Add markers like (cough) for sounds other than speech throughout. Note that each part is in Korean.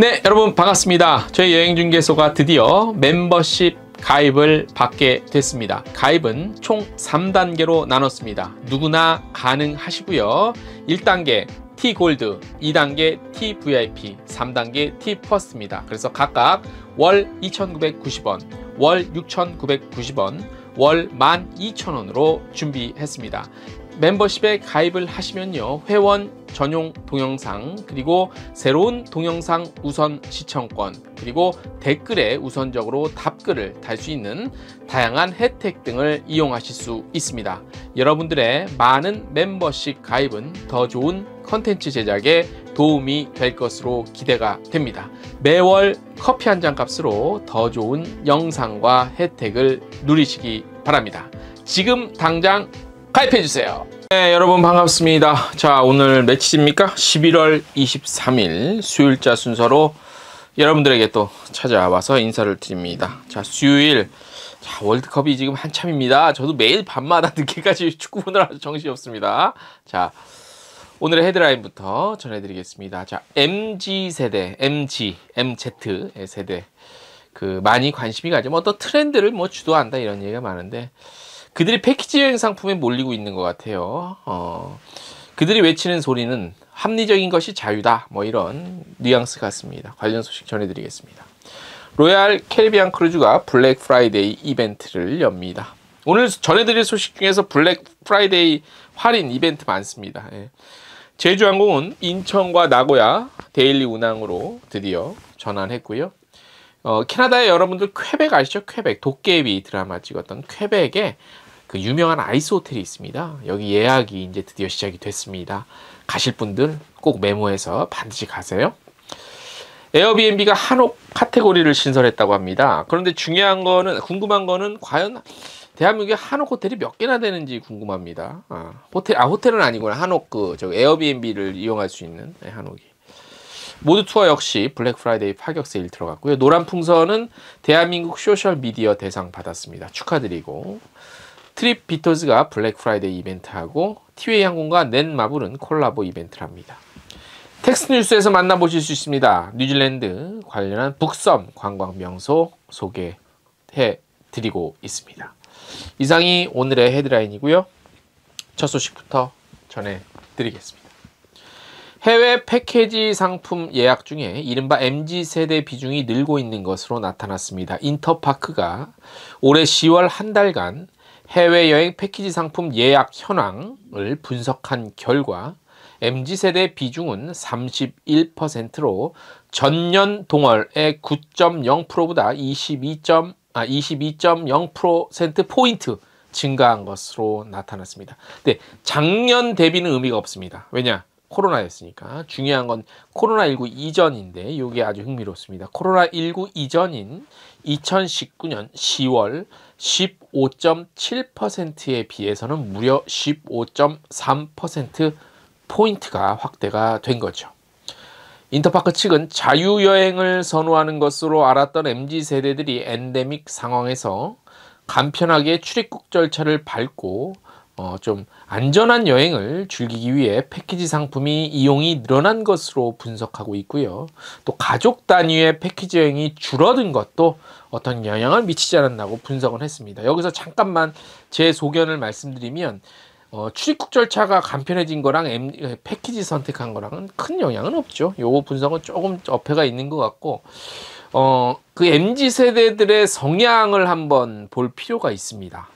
네, 여러분 반갑습니다. 저희 여행중개소가 드디어 멤버십 가입을 받게 됐습니다. 가입은 총 3단계로 나눴습니다. 누구나 가능하시고요. 1단계 T골드, 2단계 TVIP, 3단계 t 퍼러스입니다 그래서 각각 월 2,990원, 월 6,990원, 월 12,000원으로 준비했습니다. 멤버십에 가입을 하시면요. 회원 전용 동영상, 그리고 새로운 동영상 우선 시청권, 그리고 댓글에 우선적으로 답글을 달 수 있는 다양한 혜택 등을 이용하실 수 있습니다. 여러분들의 많은 멤버십 가입은 더 좋은 컨텐츠 제작에 도움이 될 것으로 기대가 됩니다. 매월 커피 한 잔 값으로 더 좋은 영상과 혜택을 누리시기 바랍니다. 지금 당장 가입해주세요. 네, 여러분 반갑습니다. 자, 오늘 며칠입니까? 11월 23일 수요일자 순서로 여러분들에게 또 찾아와서 인사를 드립니다. 자, 수요일. 자, 월드컵이 지금 한참입니다. 저도 매일 밤마다 (laughs) 늦게까지 축구 보느라 정신이 없습니다. 자, 오늘의 헤드라인부터 전해드리겠습니다. 자, MG 세대, MG, MZ 세대. 그 많이 관심이 가죠. 뭐 어떤 트렌드를 뭐 주도한다 이런 얘기가 많은데 그들이 패키지 여행 상품에 몰리고 있는 것 같아요. 어, 그들이 외치는 소리는 합리적인 것이 자유다. 뭐 이런 뉘앙스 같습니다. 관련 소식 전해드리겠습니다. 로얄 캐리비안 크루즈가 블랙 프라이데이 이벤트를 엽니다. 오늘 전해드릴 소식 중에서 블랙 프라이데이 할인 이벤트 많습니다. 예. 제주항공은 인천과 나고야 데일리 운항으로 드디어 전환했고요. 어, 캐나다에 여러분들 퀘벡 아시죠? 퀘벡 도깨비 드라마 찍었던 퀘벡에 그 유명한 아이스 호텔이 있습니다. 여기 예약이 이제 드디어 시작이 됐습니다. 가실 분들 꼭 메모해서 반드시 가세요. 에어비앤비가 한옥 카테고리를 신설했다고 합니다. 그런데 중요한 거는 궁금한 거는 과연 대한민국에 한옥 호텔이 몇 개나 되는지 궁금합니다. 아, 호텔 아 호텔은 아니구나 한옥 그 저 에어비앤비를 이용할 수 있는 네, 한옥이. 모두 투어 역시 블랙 프라이데이 파격 세일 들어갔고요. 노란 풍선은 대한민국 소셜 미디어 대상 받았습니다. 축하드리고 트립 비터즈가 블랙 프라이데이 이벤트하고 티웨이 항공과 넷마블은 콜라보 이벤트를 합니다. 텍스 뉴스에서 만나보실 수 있습니다. 뉴질랜드 관련한 북섬 관광 명소 소개해 드리고 있습니다. 이상이 오늘의 헤드라인이고요. 첫 소식부터 전해드리겠습니다. 해외 패키지 상품 예약 중에 이른바 MZ세대 비중이 늘고 있는 것으로 나타났습니다. 인터파크가 올해 10월 한 달간 해외여행 패키지 상품 예약 현황을 분석한 결과 MZ세대 비중은 31%로 전년 동월의 9.0%보다 22. 아, 22.0%포인트 증가한 것으로 나타났습니다. 근데 작년 대비는 의미가 없습니다. 왜냐? 코로나였으니까 중요한 건 코로나19 이전인데 이게 아주 흥미롭습니다. 코로나19 이전인 2019년 10월 15.7%에 비해서는 무려 15.3% 포인트가 확대가 된 거죠. 인터파크 측은 자유여행을 선호하는 것으로 알았던 MZ세대들이 엔데믹 상황에서 간편하게 출입국 절차를 밟고 어, 좀 안전한 여행을 즐기기 위해 패키지 상품이 이용이 늘어난 것으로 분석하고 있고요. 또 가족 단위의 패키지 여행이 줄어든 것도 어떤 영향을 미치지 않았나고 분석을 했습니다. 여기서 잠깐만 제 소견을 말씀드리면 어, 출입국 절차가 간편해진 거랑 M, 패키지 선택한 거랑은 큰 영향은 없죠. 요거 분석은 조금 어폐가 있는 것 같고 어, 그 MZ 세대들의 성향을 한번 볼 필요가 있습니다.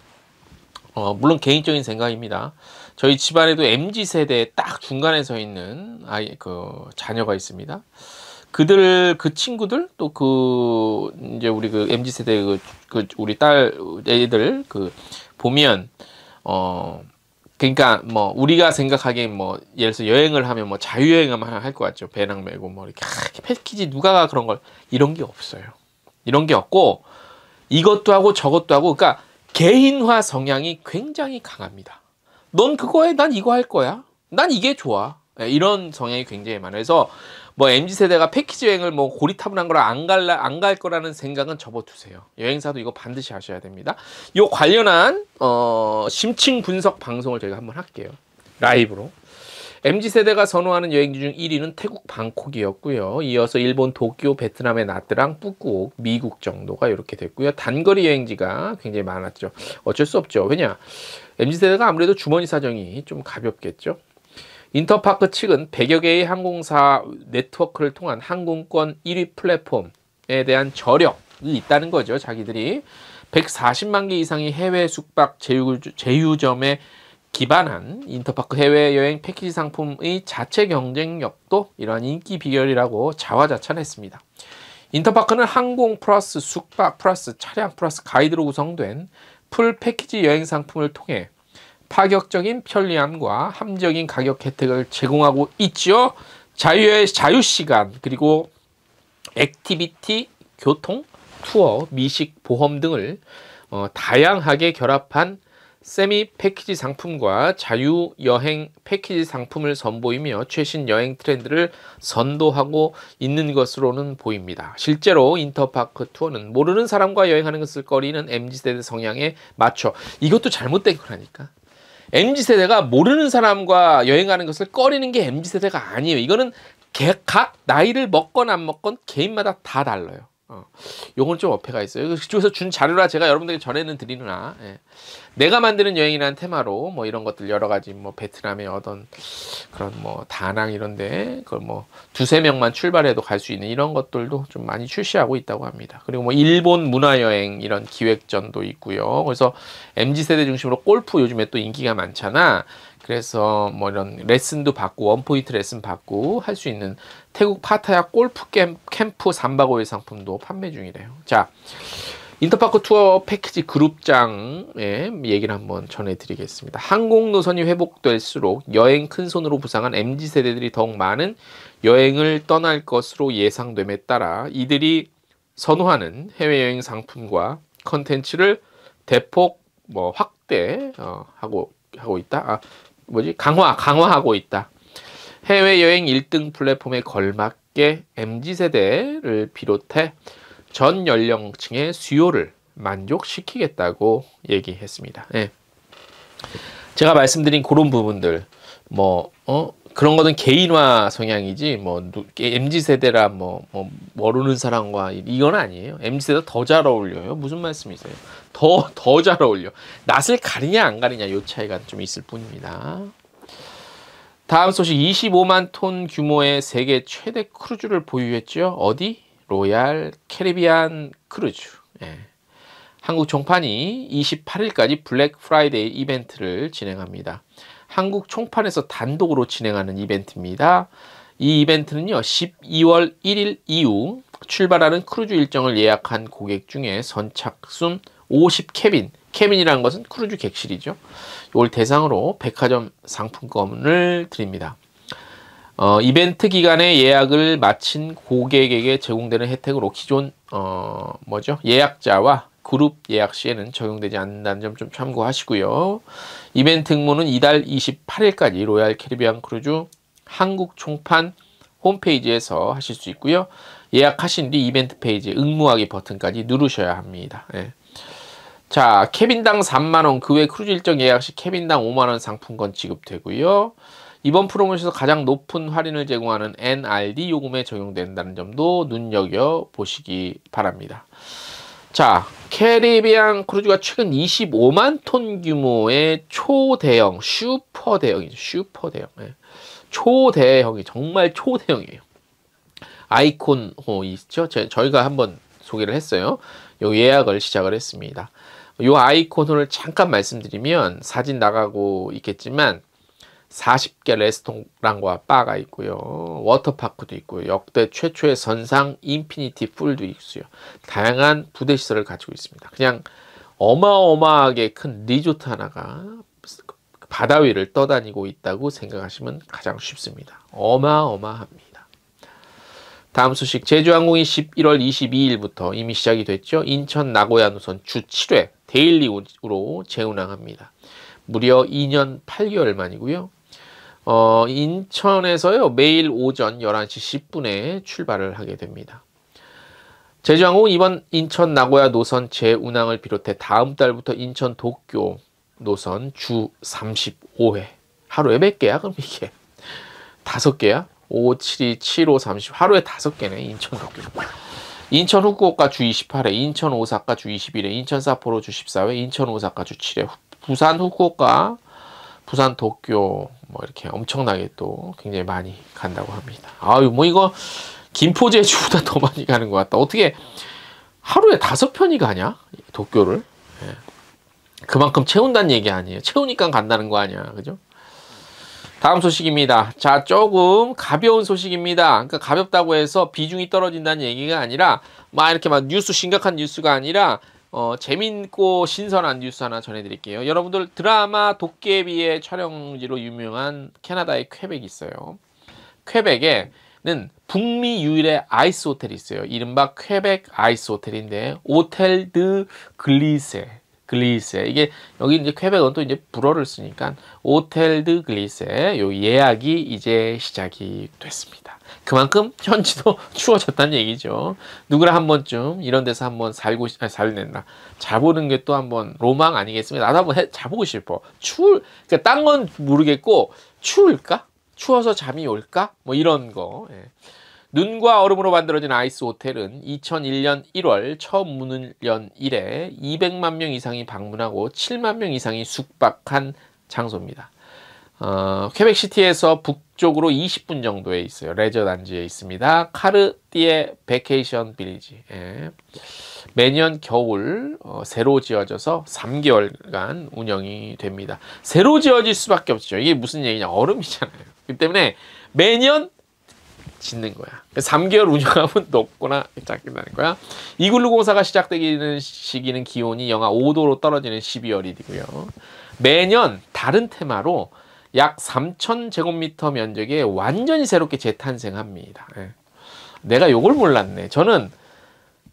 어, 물론 개인적인 생각입니다. 저희 집안에도 MZ 세대 딱 중간에 서 있는 아이 그 자녀가 있습니다. 그들 그 친구들 또 그 이제 우리 그 MZ 세대 그, 그 우리 딸 애들 그 보면 어 그러니까 뭐 우리가 생각하기에뭐 예를 들어서 여행을 하면 뭐 자유여행만 할것 같죠 배낭 메고 뭐 이렇게 패키지 누가 그런 걸 이런 게 없어요 이런 게 없고 이것도 하고 저것도 하고 그러니까 개인화 성향이 굉장히 강합니다. 넌 그거 에난 이거 할 거야. 난 이게 좋아. 예, 이런 성향이 굉장히 많아서 뭐 MZ 세대가 패키지 여행을 뭐 고리타분한 거라 안갈 안 갈 거라는 생각은 접어두세요. 여행사도 이거 반드시 하셔야 됩니다. 요 관련한 어, 심층 분석 방송을 저희가 한번 할게요. 라이브로. MZ세대가 선호하는 여행지 중 1위는 태국 방콕이었고요. 이어서 일본 도쿄, 베트남의 나트랑, 북국, 미국 정도가 이렇게 됐고요. 단거리 여행지가 굉장히 많았죠. 어쩔 수 없죠. 왜냐? MZ세대가 아무래도 주머니 사정이 좀 가볍겠죠. 인터파크 측은 100여 개의 항공사 네트워크를 통한 항공권 1위 플랫폼에 대한 저력이 있다는 거죠. 자기들이 140만 개 이상의 해외 숙박 제휴, 제휴점에 기반한 인터파크 해외여행 패키지 상품의 자체 경쟁력도 이러한 인기 비결이라고 자화자찬했습니다. 인터파크는 항공 플러스 숙박 플러스 차량 플러스 가이드로 구성된 풀 패키지 여행 상품을 통해 파격적인 편리함과 합적인 가격 혜택을 제공하고 있지 자유의 자유 시간 그리고 액티비티, 교통, 투어, 미식, 보험 등을 어, 다양하게 결합한 세미 패키지 상품과 자유 여행 패키지 상품을 선보이며 최신 여행 트렌드를 선도하고 있는 것으로는 보입니다. 실제로 인터파크 투어는 모르는 사람과 여행하는 것을 꺼리는 MZ세대 성향에 맞춰 이것도 잘못된 거라니까. MZ세대가 모르는 사람과 여행하는 것을 꺼리는 게 MZ세대가 아니에요. 이거는 개, 각 나이를 먹건 안 먹건 개인마다 다 달라요. 어, 요건 좀 어폐가 있어요. 그 그쪽에서 준 자료라 제가 여러분들에게 전에는 드리느나 예. 내가 만드는 여행이라는 테마로 뭐 이런 것들 여러 가지 뭐 베트남의 어떤 그런 뭐 다낭 이런데 그걸 뭐 두세 명만 출발해도 갈 수 있는 이런 것들도 좀 많이 출시하고 있다고 합니다. 그리고 뭐 일본 문화 여행 이런 기획전도 있고요. 그래서 mz 세대 중심으로 골프 요즘에 또 인기가 많잖아. 그래서 뭐 이런 레슨도 받고 원포인트 레슨 받고 할 수 있는 태국 파타야 골프 캠프 3박 5일 상품도 판매 중이래요. 자, 인터파크 투어 패키지 그룹장의 얘기를 한번 전해드리겠습니다. 항공 노선이 회복될수록 여행 큰 손으로 부상한 MZ 세대들이 더욱 많은 여행을 떠날 것으로 예상됨에 따라 이들이 선호하는 해외여행 상품과 컨텐츠를 대폭 뭐 확대하고 어, 하고 있다. 아, 뭐지? 강화, 강화하고 있다. 해외여행 1등 플랫폼에 걸맞게 MZ세대를 비롯해 전 연령층의 수요를 만족시키겠다고 얘기했습니다. 예. 제가 말씀드린 그런 부분들, 뭐, 어, 그런 거는 개인화 성향이지, 뭐, MZ세대라, 뭐, 뭐, 모르는 사람과, 이건 아니에요. MZ세대 더잘 어울려요. 무슨 말씀이세요? 더더잘 어울려. 낯을 가리냐 안 가리냐 요 차이가 좀 있을 뿐입니다. 다음 소식 25만 톤 규모의 세계 최대 크루즈를 보유했죠. 어디? 로얄 캐리비안 크루즈. 예. 한국 종판이 28일까지 블랙 프라이데이 이벤트를 진행합니다. 한국 총판에서 단독으로 진행하는 이벤트입니다. 이 이벤트는요, 12월 1일 이후 출발하는 크루즈 일정을 예약한 고객 중에 선착순 50 케빈, 케빈이라는 것은 크루즈 객실이죠. 이걸 대상으로 백화점 상품권을 드립니다. 어, 이벤트 기간에 예약을 마친 고객에게 제공되는 혜택으로 기존 어, 뭐죠? 예약자와 그룹 예약 시에는 적용되지 않는다는 점 좀 참고하시고요. 이벤트 응모는 이달 28일까지 로얄 캐리비안 크루즈 한국 총판 홈페이지에서 하실 수 있고요. 예약하신 뒤 이벤트 페이지 응모하기 버튼까지 누르셔야 합니다. 예. 자, 캐빈당 3만원, 그 외 크루즈 일정 예약 시 캐빈당 5만원 상품권 지급되고요. 이번 프로모션에서 가장 높은 할인을 제공하는 NRD 요금에 적용된다는 점도 눈여겨 보시기 바랍니다. 자, 캐리비안 크루즈가 최근 25만 톤 규모의 초대형, 슈퍼대형이죠. 슈퍼대형. 네. 초대형이, 정말 초대형이에요. 아이콘 호 있죠? 저희가 한번 소개를 했어요. 요 예약을 시작을 했습니다. 이 아이콘을 잠깐 말씀드리면 사진 나가고 있겠지만 40개 레스토랑과 바가 있고요. 워터파크도 있고요. 역대 최초의 선상 인피니티 풀도 있고요. 다양한 부대 시설을 가지고 있습니다. 그냥 어마어마하게 큰 리조트 하나가 바다 위를 떠다니고 있다고 생각하시면 가장 쉽습니다. 어마어마합니다. 다음 소식 제주항공이 11월 22일부터 이미 시작이 됐죠. 인천 나고야 노선 주 7회 데일리로 재운항합니다. 무려 2년 8개월 만이고요. 어, 인천에서요 매일 오전 11시 10분에 출발을 하게 됩니다. 제주항공 이번 인천 나고야 노선 재운항을 비롯해 다음 달부터 인천 도쿄 노선 주 35회 하루에 몇 개야 그럼 이게 다섯 개야? 5, 7, 2, 7, 5, 30 하루에 다섯 개네 인천 도쿄 인천 후쿠오카 주 28회, 인천 오사카 주 21회, 인천 사포로 주 14회, 인천 오사카 주 7회, 부산 후쿠오카, 부산 도쿄 뭐 이렇게 엄청나게 또 굉장히 많이 간다고 합니다. 아유 뭐 이거 김포 제주보다 더 많이 가는 것 같다. 어떻게 하루에 다섯 편이 가냐 도쿄를? 예. 그만큼 채운다는 얘기 아니에요. 채우니까 간다는 거 아니야, 그죠? 다음 소식입니다. 자, 조금 가벼운 소식입니다. 그러니까 가볍다고 해서 비중이 떨어진다는 얘기가 아니라 막 이렇게 막 뉴스 심각한 뉴스가 아니라 어, 재밌고 신선한 뉴스 하나 전해드릴게요. 여러분들 드라마 도깨비의 촬영지로 유명한 캐나다의 쾌백이 있어요. 쾌백에는 북미 유일의 아이스 호텔이 있어요. 이른바 쾌백 아이스 호텔인데 호텔드 글리세 글리세 이게 여기 이제 쾌백은 또 이제 불어를 쓰니까 오텔드 글리세 요 예약이 이제 시작이 됐습니다. 그만큼 (laughs) 현지도 추워졌다는 얘기죠. 누구나 한 번쯤 이런 데서 한 번 살고 아니, 살냈나 자보는 게 또 한 번 로망 아니겠습니까? 나도 한번 해, 자보고 싶어. 추울 그러니까 딴건 모르겠고 추울까? 추워서 잠이 올까? 뭐 이런 거. 예. 눈과 얼음으로 만들어진 아이스 호텔은 2001년 1월 처음 문을 연 이래 200만 명 이상이 방문하고 7만 명 이상이 숙박한 장소입니다. 어, 퀘벡시티에서 북쪽으로 20분 정도에 있어요. 레저 단지에 있습니다. 카르띠에 베케이션 빌리지. 예. 매년 겨울 어, 새로 지어져서 3개월간 운영이 됩니다. 새로 지어질 수밖에 없죠. 이게 무슨 얘기냐? 얼음이잖아요. 그 때문에 매년 짓는 거야. 3개월 운영하면 녹거나 짝긴다는 거야. 이글루공사가 시작되는 시기는 기온이 영하 5도로 떨어지는 12월이고요. 매년 다른 테마로 약 3천 제곱미터 면적에 완전히 새롭게 재탄생합니다. 예. 내가 요걸 몰랐네. 저는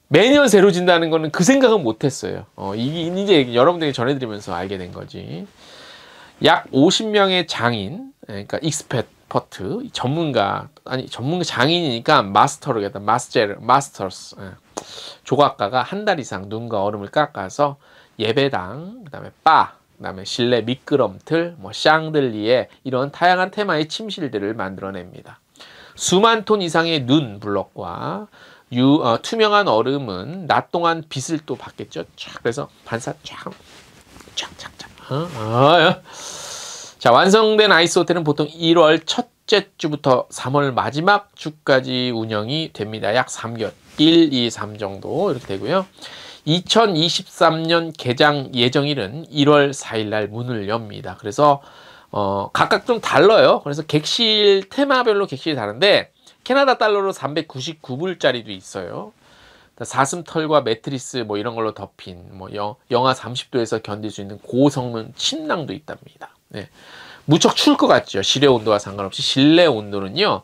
매년 새로 진다는 거는 그 생각은 못했어요. 어, 이제 여러분들에게 전해드리면서 알게 된 거지. 약 50명의 장인, 예, 그러니까 익스펫 익스퍼트 전문가 아니 전문가 장인이니까 마스터로 겠다 마스터 마스터스 예. 조각가가 한 달 이상 눈과 얼음을 깎아서 예배당 그다음에 바 그다음에 실내 미끄럼틀 뭐 샹들리에 이런 다양한 테마의 침실들을 만들어냅니다. 수만 톤 이상의 눈블록과 유, 어, 투명한 얼음은 낮 동안 빛을 또 받겠죠. 쫙 그래서 반사 쫙쫙쫙쫙 어? 어? 자, 완성된 아이스 호텔은 보통 1월 첫째 주부터 3월 마지막 주까지 운영이 됩니다. 약 3개월, 1, 2, 3 정도 이렇게 되고요. 2023년 개장 예정일은 1월 4일 날 문을 엽니다. 그래서 어, 각각 좀 달라요. 그래서 객실 테마별로 객실이 다른데 캐나다 달러로 399불짜리도 있어요. 그러니까 사슴털과 매트리스 뭐 이런 걸로 덮인 뭐 영, 영하 30도에서 견딜 수 있는 고성능 침낭도 있답니다. 네. 무척 추울 것 같죠. 실내 온도와 상관없이 실내 온도는요.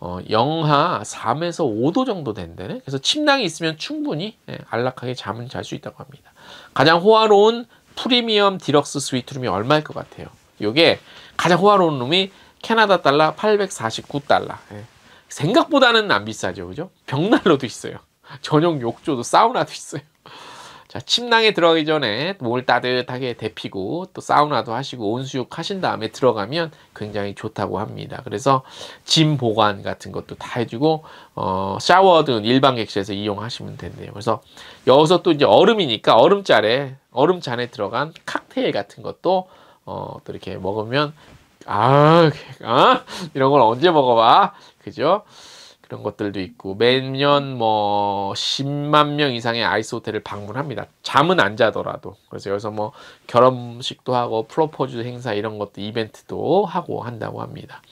어, 영하 3에서 5도 정도 된대네. 그래서 침낭이 있으면 충분히 예, 안락하게 잠을 잘 수 있다고 합니다. 가장 호화로운 프리미엄 디럭스 스위트룸이 얼마일 것 같아요? 이게 가장 호화로운 룸이 캐나다 달러 849달러. 예. 생각보다는 안 비싸죠. 그죠? 벽난로도 있어요. 전용 (laughs) 욕조도 사우나도 있어요. 자, 침낭에 들어가기 전에 몸을 따뜻하게 데피고 또 사우나도 하시고 온수욕 하신 다음에 들어가면 굉장히 좋다고 합니다. 그래서 짐 보관 같은 것도 다 해주고 어, 샤워 등 일반 객실에서 이용하시면 된대요. 그래서 여기서 또 이제 얼음이니까 얼음잔에 얼음잔에 들어간 칵테일 같은 것도 어, 또 이렇게 먹으면 아, 아 이런 걸 언제 먹어봐, 그죠? 그런 것들도 있고 매년 뭐 10만 명 이상의 아이스 호텔을 방문합니다. 잠은 안 자더라도 그래서 여기서 뭐 결혼식도 하고 프로포즈 행사 이런 것도 이벤트도 하고 한다고 합니다.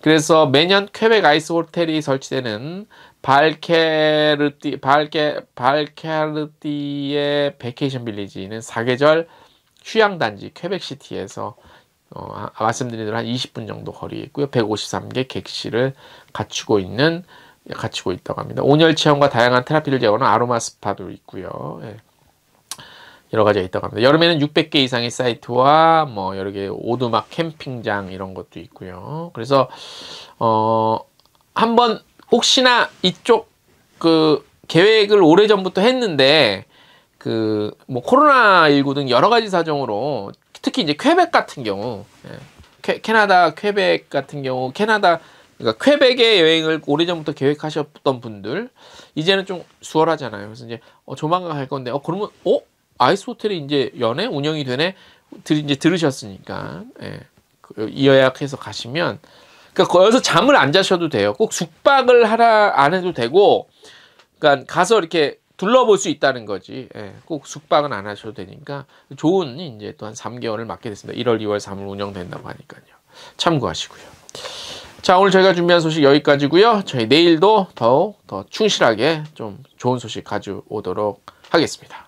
그래서 매년 퀘벡 아이스 호텔이 설치되는 발케르티 발케 발케르티의 베케이션 빌리지는 사계절 휴양 단지 퀘벡 시티에서 어, 아, 아, 말씀드린 대로 한 20분 정도 거리에 있고요. 153개 객실을 갖추고 있는 예, 갖추고 있다고 합니다. 온열 체험과 다양한 테라피를 제공하는 아로마 스파도 있고요. 예. 여러 가지가 있다고 합니다. 여름에는 600개 이상의 사이트와 뭐 여러 개 오두막 캠핑장 이런 것도 있고요. 그래서 어 한번 혹시나 이쪽 그 계획을 오래 전부터 했는데 그 뭐 코로나 19등 여러 가지 사정으로 특히 이제 쾌벡 같은 경우 예. 캐나다 쾌벡 같은 경우 캐나다 그러니까 퀘벡의 여행을 오래전부터 계획하셨던 분들 이제는 좀 수월하잖아요. 그래서 이제 어, 조만간 갈 건데 어 그러면 어 아이스 호텔이 이제 연애 운영이 되네 들 이제 들으셨으니까 예. 그, 예약해서 가시면 그러니까 거기서 잠을 안 자셔도 돼요. 꼭 숙박을 하라 안 해도 되고 그러니까 가서 이렇게 둘러볼 수 있다는 거지. 예, 꼭 숙박은 안 하셔도 되니까 좋은 이제 또 한 3개월을 맡게 됐습니다. 1월, 2월, 3월 운영된다고 하니까요. 참고하시고요. 자, 오늘 저희가 준비한 소식 여기까지고요. 저희 내일도 더욱 더 충실하게 좀 좋은 소식 가져오도록 하겠습니다.